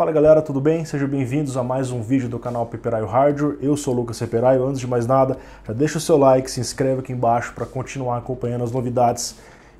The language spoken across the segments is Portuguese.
Fala galera, tudo bem? Sejam bem-vindos a mais um vídeo do canal Peperaio Hardware. Eu sou o Lucas Peperaio. Antes de mais nada, já deixa o seu like, se inscreve aqui embaixo para continuar acompanhando as novidades.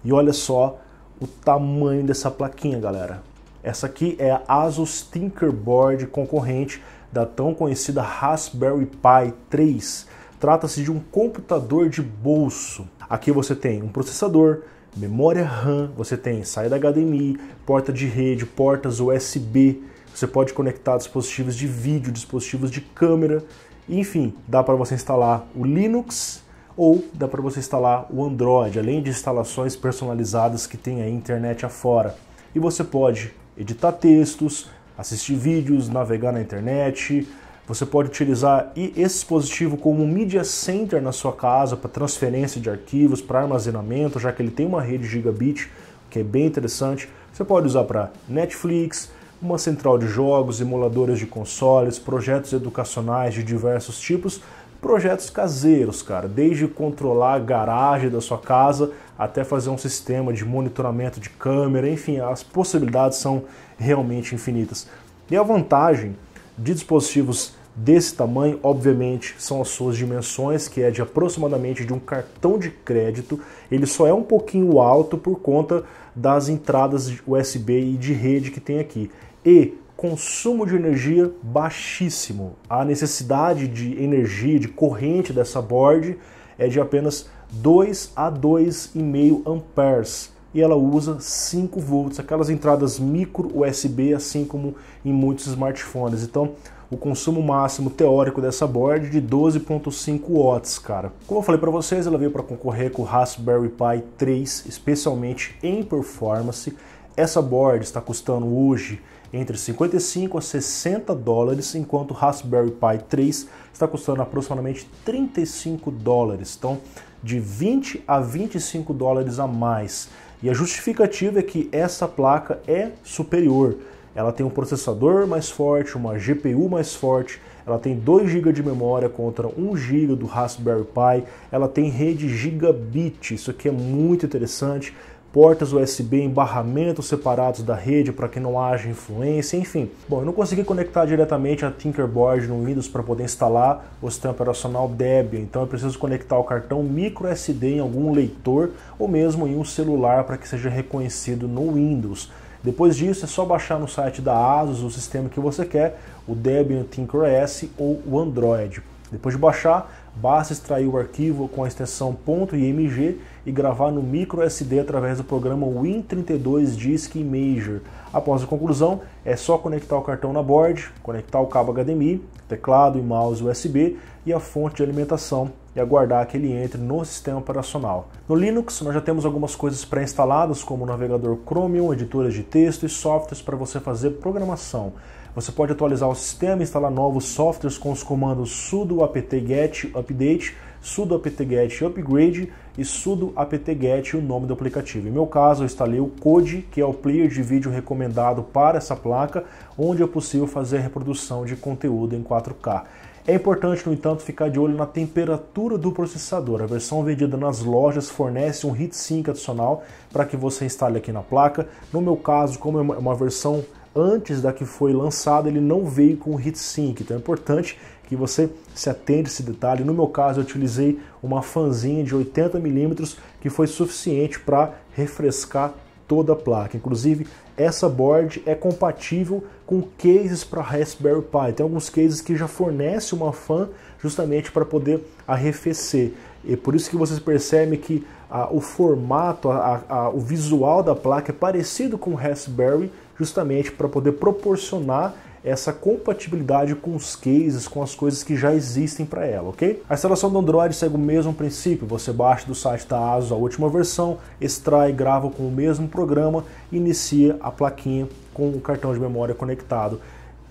E olha só o tamanho dessa plaquinha, galera. Essa aqui é a Asus Tinkerboard concorrente da tão conhecida Raspberry Pi 3. Trata-se de um computador de bolso. Aqui você tem um processador, memória RAM, você tem saída HDMI, porta de rede, portas USB, você pode conectar dispositivos de vídeo, dispositivos de câmera, enfim, dá para você instalar o Linux ou dá para você instalar o Android, além de instalações personalizadas que tem a internet afora. E você pode editar textos, assistir vídeos, navegar na internet. Você pode utilizar esse dispositivo como um media center na sua casa para transferência de arquivos, para armazenamento, já que ele tem uma rede gigabit, que é bem interessante. Você pode usar para Netflix, uma central de jogos, emuladores de consoles, projetos educacionais de diversos tipos, projetos caseiros, cara, desde controlar a garagem da sua casa até fazer um sistema de monitoramento de câmera, enfim, as possibilidades são realmente infinitas. E a vantagem de dispositivos desse tamanho, obviamente, são as suas dimensões, que é de aproximadamente de um cartão de crédito. Ele só é um pouquinho alto por conta das entradas USB e de rede que tem aqui e consumo de energia baixíssimo. A necessidade de energia, de corrente dessa board é de apenas 2 a 2,5 amperes e ela usa 5 volts, aquelas entradas micro USB, assim como em muitos smartphones. Então, o consumo máximo teórico dessa board é de 12.5 watts, cara. Como eu falei para vocês, ela veio para concorrer com o Raspberry Pi 3, especialmente em performance. Essa board está custando hoje entre 55 a 60 dólares, enquanto o Raspberry Pi 3 está custando aproximadamente 35 dólares. Então, de 20 a 25 dólares a mais. E a justificativa é que essa placa é superior. Ela tem um processador mais forte, uma GPU mais forte, ela tem 2 GB de memória contra 1 GB do Raspberry Pi, ela tem rede gigabit, isso aqui é muito interessante portas USB, embarramentos separados da rede para que não haja influência, enfim. Bom, eu não consegui conectar diretamente a Tinkerboard no Windows para poder instalar o sistema operacional Debian, então eu preciso conectar o cartão microSD em algum leitor ou mesmo em um celular para que seja reconhecido no Windows. Depois disso é só baixar no site da ASUS o sistema que você quer, o Debian TinkerOS ou o Android. Depois de baixar, basta extrair o arquivo com a extensão .img e gravar no micro SD através do programa Win32 Disk Imager. Após a conclusão, é só conectar o cartão na board, conectar o cabo HDMI, teclado e mouse USB e a fonte de alimentação e aguardar que ele entre no sistema operacional. No Linux, nós já temos algumas coisas pré-instaladas, como o navegador Chromium, editoras de texto e softwares para você fazer programação. Você pode atualizar o sistema, instalar novos softwares com os comandos sudo apt-get update, sudo apt-get upgrade e sudo apt-get o nome do aplicativo. Em meu caso, eu instalei o Code, que é o player de vídeo recomendado para essa placa, onde é possível fazer a reprodução de conteúdo em 4K. É importante, no entanto, ficar de olho na temperatura do processador. A versão vendida nas lojas fornece um heatsink adicional para que você instale aqui na placa. No meu caso, como é uma é versão antes da que foi lançada, ele não veio com o heatsink. Então é importante que você se atende a esse detalhe. No meu caso, eu utilizei uma fanzinha de 80 milímetros que foi suficiente para refrescar toda a placa. Inclusive, essa board é compatível com cases para Raspberry Pi. Tem alguns cases que já fornecem uma fan justamente para poder arrefecer. E por isso que vocês percebem que a, o formato, a, o visual da placa é parecido com o Raspberry, justamente para poder proporcionar essa compatibilidade com os cases, com as coisas que já existem para ela, ok? A instalação do Android segue o mesmo princípio, você baixa do site da ASUS a última versão, extrai, grava com o mesmo programa, inicia a plaquinha com o cartão de memória conectado.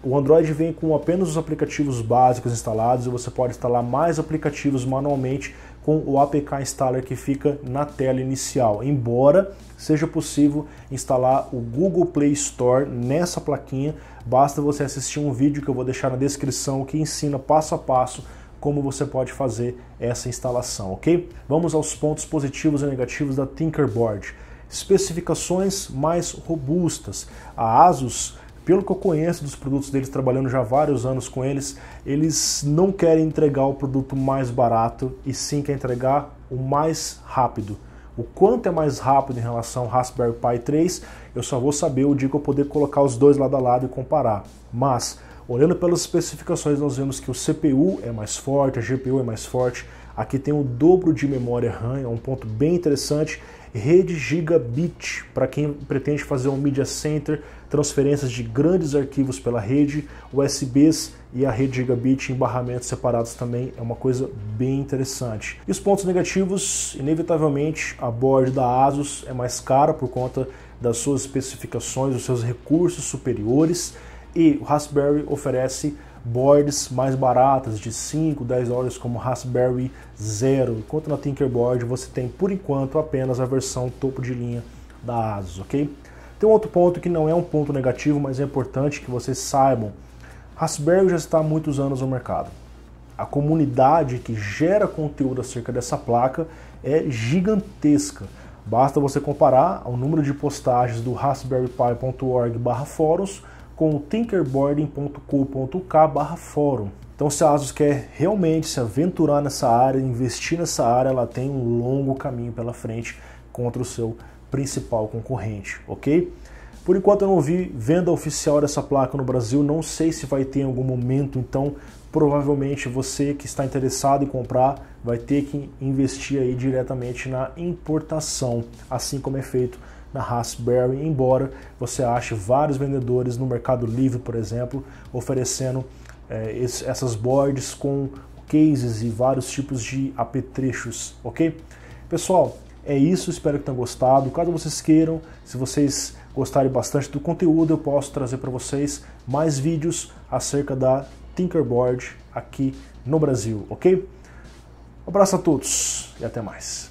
O Android vem com apenas os aplicativos básicos instalados e você pode instalar mais aplicativos manualmente com o APK Installer que fica na tela inicial, embora seja possível instalar o Google Play Store nessa plaquinha, basta você assistir um vídeo que eu vou deixar na descrição que ensina passo a passo como você pode fazer essa instalação, ok? Vamos aos pontos positivos e negativos da Tinkerboard. Especificações mais robustas. A ASUS pelo que eu conheço dos produtos deles, trabalhando já vários anos com eles, eles não querem entregar o produto mais barato e sim quer entregar o mais rápido. O quanto é mais rápido em relação ao Raspberry Pi 3, eu só vou saber o dia que eu poder colocar os dois lado a lado e comparar. Mas, olhando pelas especificações, nós vemos que o CPU é mais forte, a GPU é mais forte, aqui tem o dobro de memória RAM, é um ponto bem interessante, rede gigabit para quem pretende fazer um media center, transferências de grandes arquivos pela rede, USBs e a rede gigabit em barramentos separados também é uma coisa bem interessante. E os pontos negativos, inevitavelmente, a board da ASUS é mais cara por conta das suas especificações, dos seus recursos superiores e o Raspberry oferece boards mais baratas de 5, 10 dólares como Raspberry Zero, enquanto na Tinkerboard você tem por enquanto apenas a versão topo de linha da ASUS, ok? Tem um outro ponto que não é um ponto negativo, mas é importante que vocês saibam. Raspberry já está há muitos anos no mercado. A comunidade que gera conteúdo acerca dessa placa é gigantesca. Basta você comparar o número de postagens do raspberrypi.org/fóruns com tinkerboarding.co.k/forum. Então, se a Asus quer realmente se aventurar nessa área, investir nessa área, ela tem um longo caminho pela frente contra o seu principal concorrente, ok? Por enquanto eu não vi venda oficial dessa placa no Brasil, não sei se vai ter em algum momento, então provavelmente você que está interessado em comprar vai ter que investir aí diretamente na importação, assim como é feito na Raspberry, embora você ache vários vendedores no Mercado Livre, por exemplo, oferecendo é, eh, esses, essas boards com cases e vários tipos de apetrechos, ok? Pessoal, é isso, espero que tenham gostado. Caso vocês queiram, se vocês gostarem bastante do conteúdo, eu posso trazer para vocês mais vídeos acerca da Tinkerboard aqui no Brasil, ok? Um abraço a todos e até mais.